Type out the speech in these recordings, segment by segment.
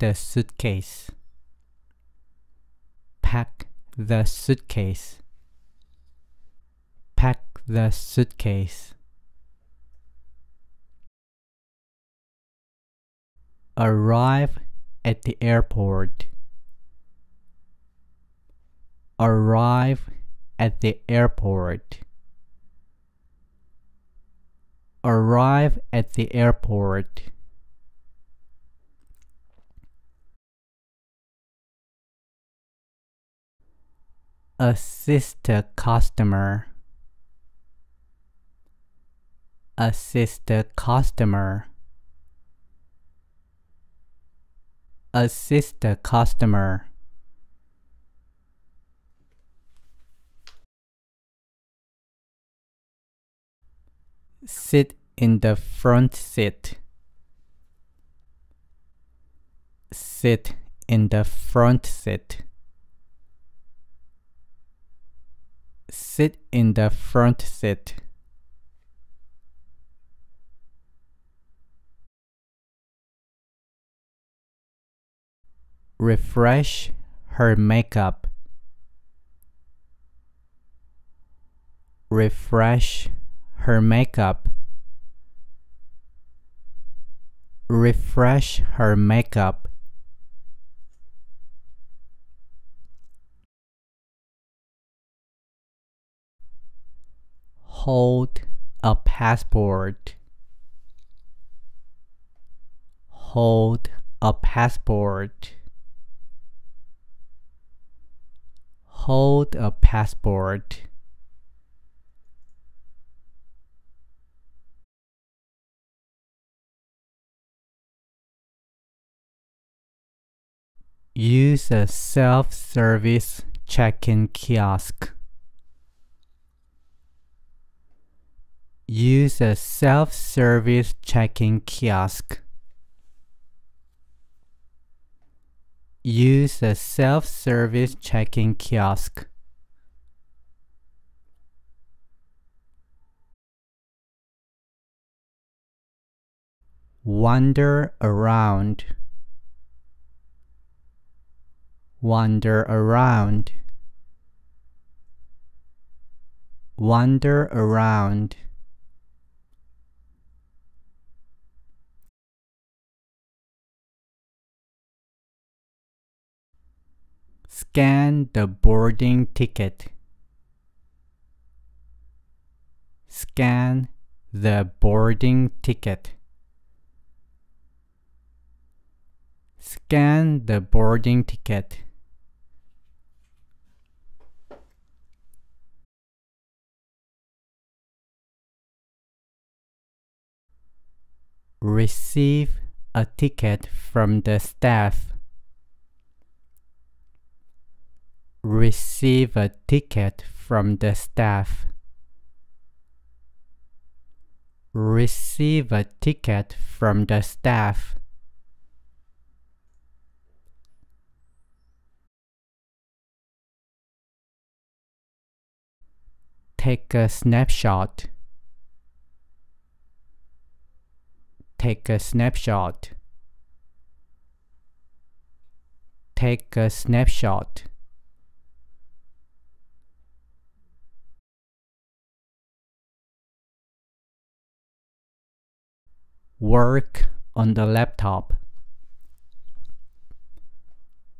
the suitcase. Pack the suitcase. Pack the suitcase. Arrive at the airport. Arrive at the airport. Arrive at the airport. assist a customer assist a customer assist a customer sit in the front seat sit in the front seat sit in the front seat. Refresh her makeup. Refresh her makeup. Refresh her makeup. hold a passport hold a passport hold a passport use a self-service check-in kiosk Use a self-service checking kiosk. Use a self-service check kiosk. Wander around. Wander around. Wander around. Scan the boarding ticket. Scan the boarding ticket. Scan the boarding ticket. Receive a ticket from the staff. receive a ticket from the staff. Receive a ticket from the staff. Take a snapshot. Take a snapshot. Take a snapshot. work on the laptop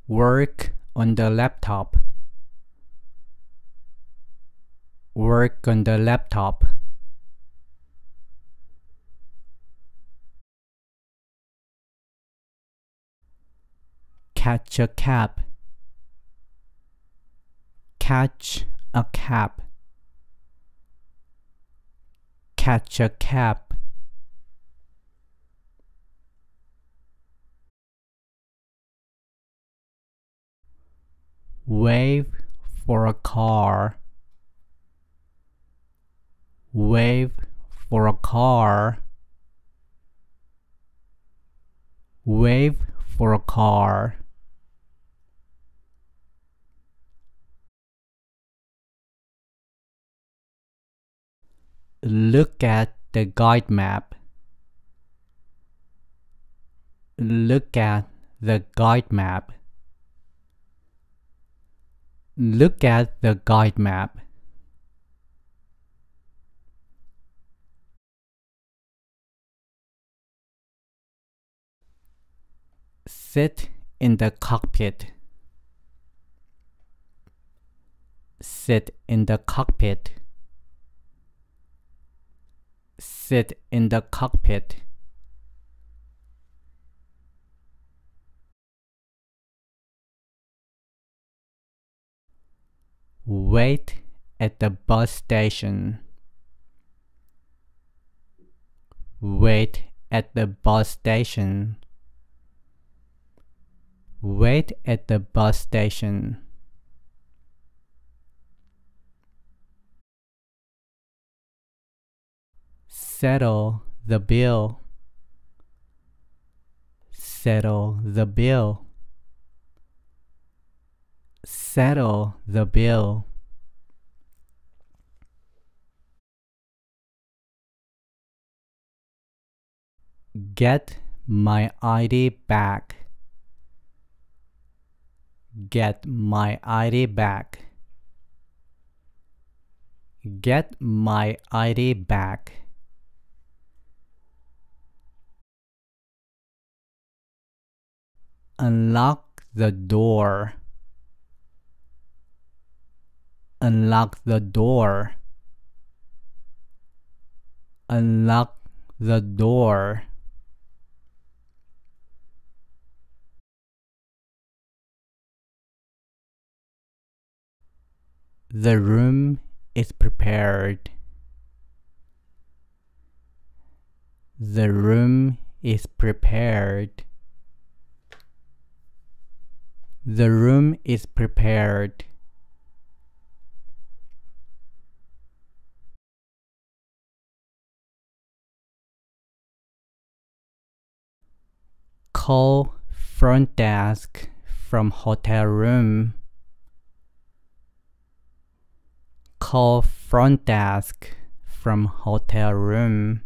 work on the laptop work on the laptop catch a cab catch a cab catch a cab wave for a car wave for a car wave for a car look at the guide map look at the guide map Look at the guide map. Sit in the cockpit. Sit in the cockpit. Sit in the cockpit. Wait at the bus station. Wait at the bus station. Wait at the bus station. Settle the bill. Settle the bill settle the bill. Get my ID back. Get my ID back. Get my ID back. Unlock the door. Unlock the door. Unlock the door. The room is prepared. The room is prepared. The room is prepared. call front desk from hotel room. Call front desk from hotel room.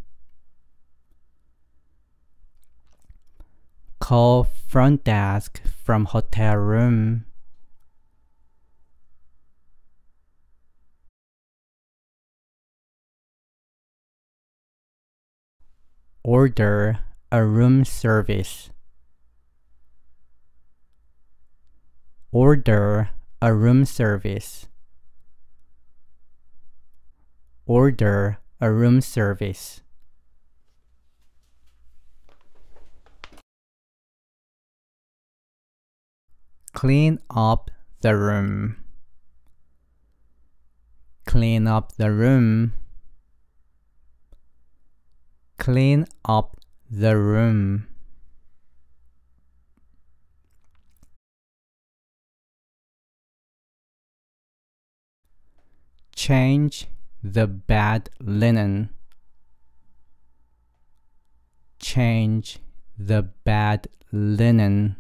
Call front desk from hotel room. Order a room service. Order a room service. Order a room service. Clean up the room. Clean up the room. Clean up the room. Change the bad linen. Change the bad linen.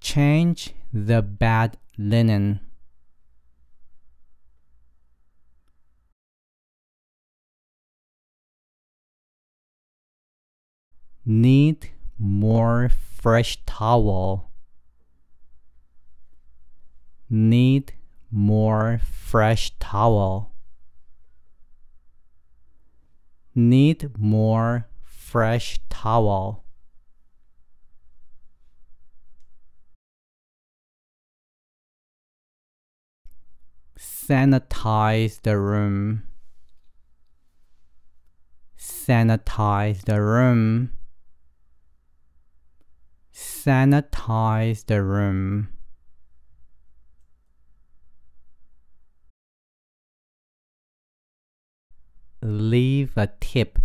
Change the bad linen. Need more fresh towel. Need more fresh towel. Need more fresh towel. Sanitize the room. Sanitize the room. Sanitize the room. leave a tip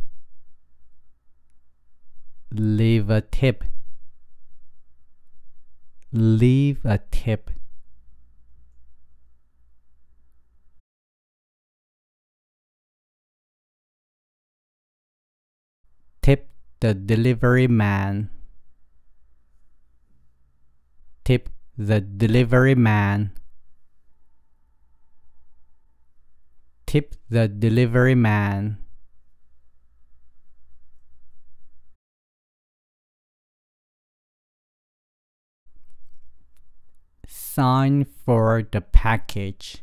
leave a tip leave a tip tip the delivery man tip the delivery man Tip the delivery man. Sign for the package.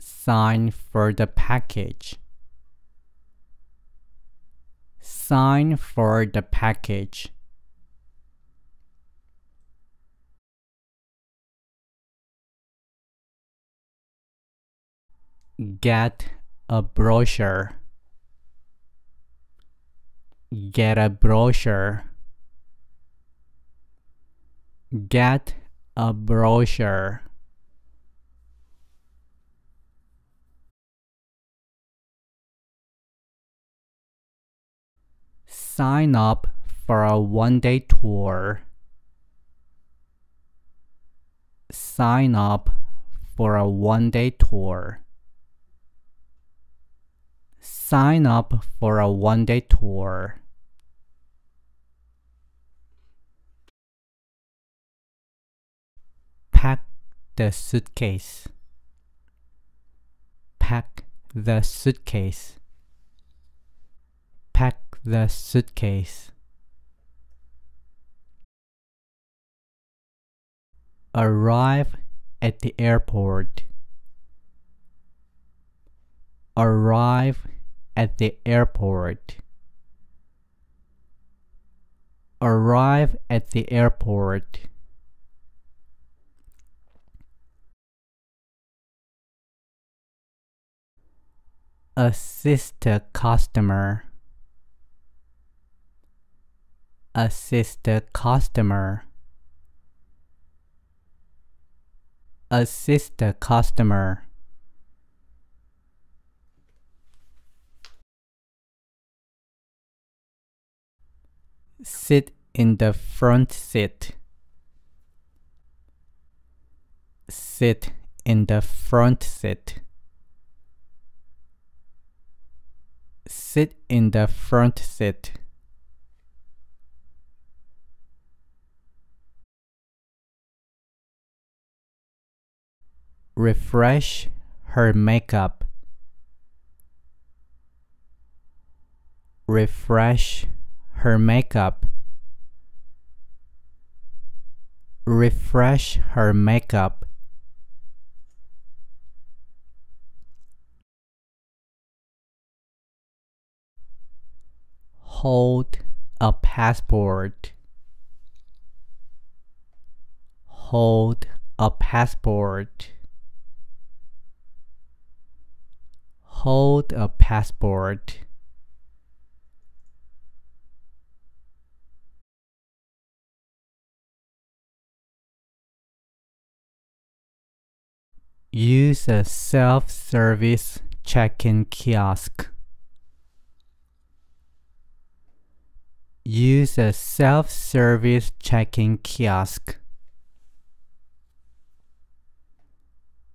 Sign for the package. Sign for the package. get a brochure get a brochure get a brochure sign up for a one-day tour sign up for a one-day tour sign up for a one day tour. Pack the suitcase. Pack the suitcase. Pack the suitcase. Arrive at the airport arrive at the airport. Arrive at the airport. Assist a customer. Assist a customer. Assist a customer. Sit in the front seat. Sit in the front seat. Sit in the front seat. Refresh her makeup. Refresh her makeup. Refresh her makeup. Hold a passport. Hold a passport. Hold a passport. Use a self-service check-in kiosk. Use a self-service check-in kiosk.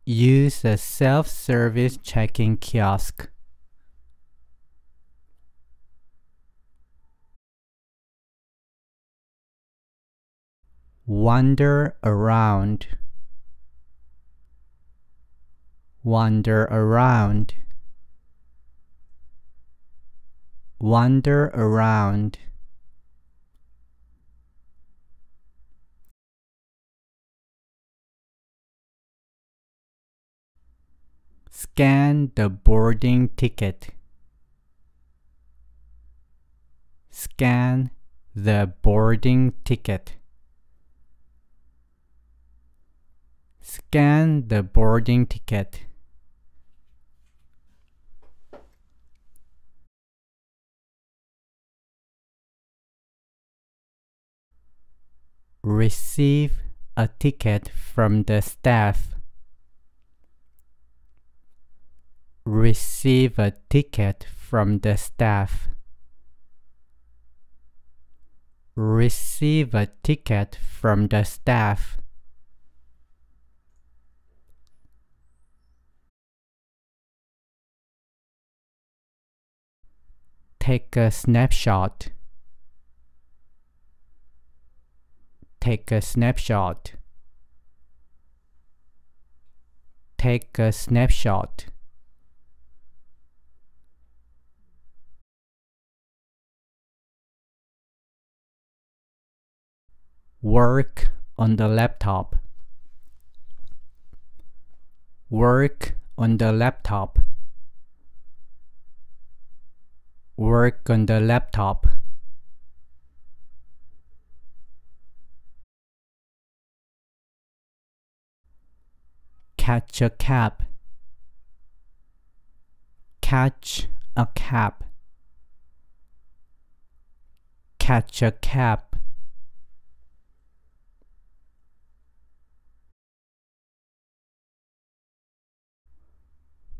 Use a self-service check-in kiosk. Wander around. wander around wander around scan the boarding ticket scan the boarding ticket scan the boarding ticket receive a ticket from the staff. Receive a ticket from the staff. Receive a ticket from the staff. Take a snapshot. Take a snapshot. Take a snapshot. Work on the laptop. Work on the laptop. Work on the laptop. catch a cab catch a cab catch a cab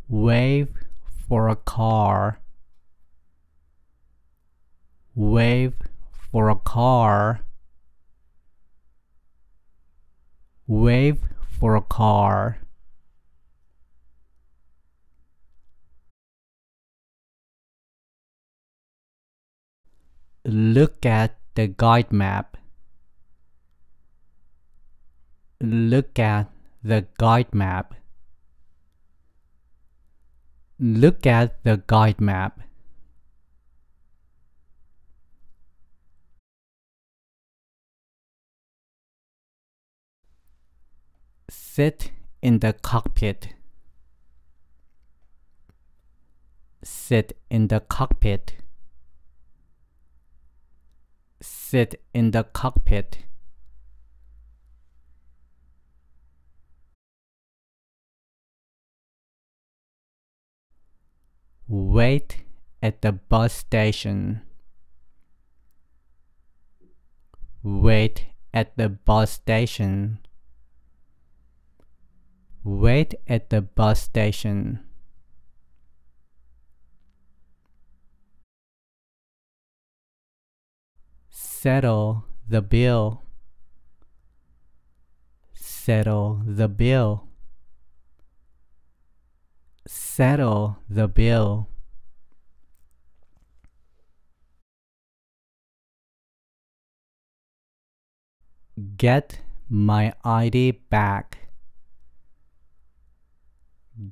wave for a car wave for a car wave for a car look at the guide map. Look at the guide map. Look at the guide map. Sit in the cockpit. Sit in the cockpit sit in the cockpit. Wait at the bus station. Wait at the bus station. Wait at the bus station. Settle the bill. Settle the bill. Settle the bill. Get my ID back.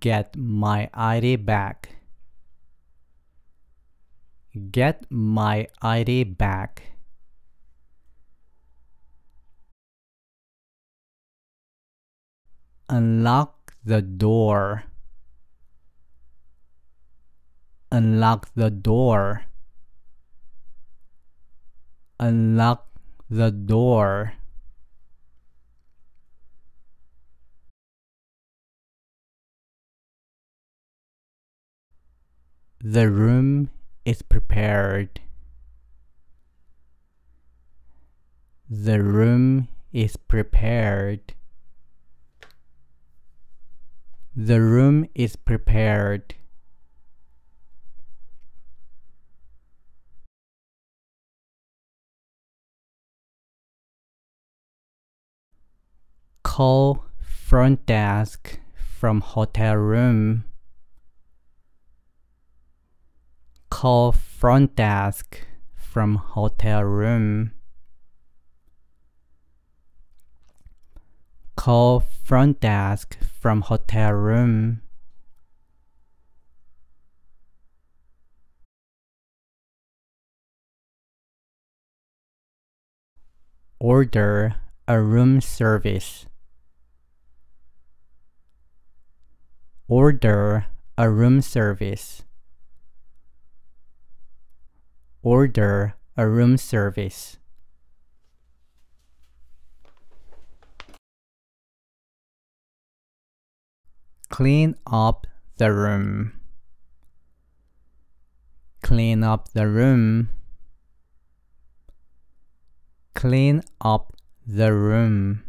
Get my ID back. Get my ID back. Unlock the door. Unlock the door. Unlock the door. The room is prepared. The room is prepared. The room is prepared. Call front desk from hotel room. Call front desk from hotel room. Call front desk from hotel room. Order a room service. Order a room service. Order a room service. clean up the room clean up the room clean up the room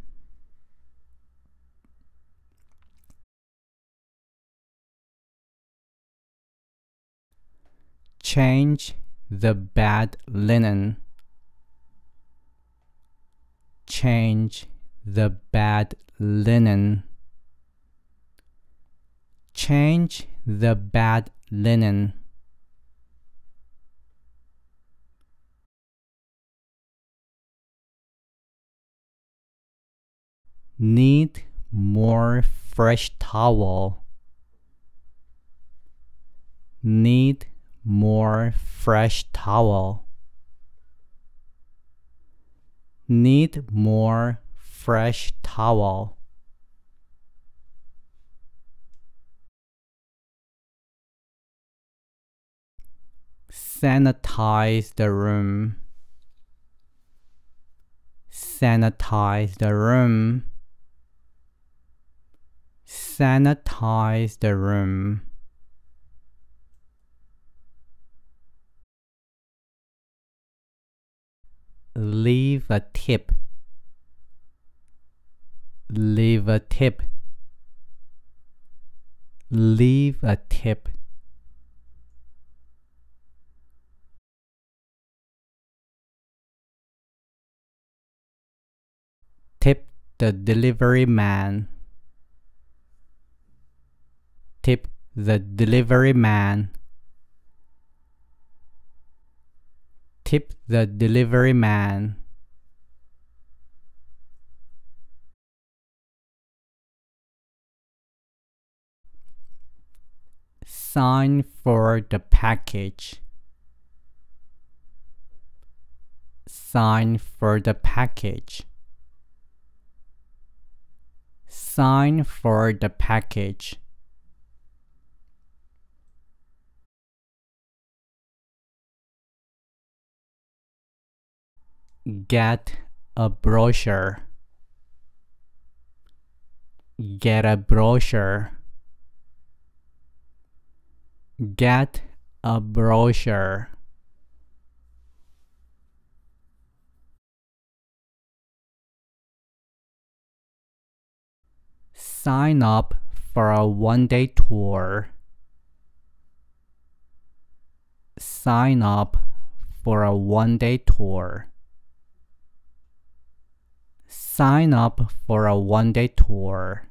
change the bad linen change the bad linen Change the bad linen. Need more fresh towel. Need more fresh towel. Need more fresh towel. sanitize the room sanitize the room sanitize the room leave a tip leave a tip leave a tip Tip the delivery man. Tip the delivery man. Tip the delivery man. Sign for the package. Sign for the package sign for the package. Get a brochure. Get a brochure. Get a brochure. sign up for a one day tour. Sign up for a one day tour. Sign up for a one day tour.